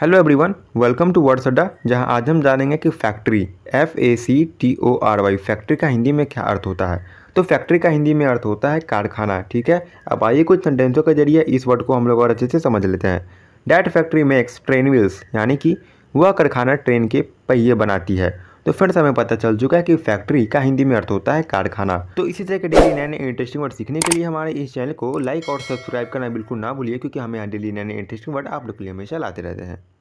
hello everyone welcome to word सड्डा जहां आज हम जानेंगे कि factory F A C T O R Y factory का हिंदी में क्या अर्थ होता है तो फैक्ट्री का हिंदी में अर्थ होता है कारखाना ठीक है अब आइए कुछ सेंटेंसों के जरिए इस वर्ड को हम लोग और अच्छे से समझ लेते हैं that factory makes train wheels यानी कि वह कारखाना ट्रेन के पहिए बनाती है तो फ्रेंड्स हमें पता चल चुका है कि फैक्ट्री का हिंदी में अर्थ होता है कारखाना तो इसी तरह के डेली नए नए इंटरेस्टिंग वर्ड सीखने के लिए हमारे इस चैनल को लाइक और सब्सक्राइब करना बिल्कुल ना भूलिए क्योंकि हम यहाँ डेली नए नए इंटरेस्टिंग वर्ड आप लोग के लिए हमेशा लाते रहते हैं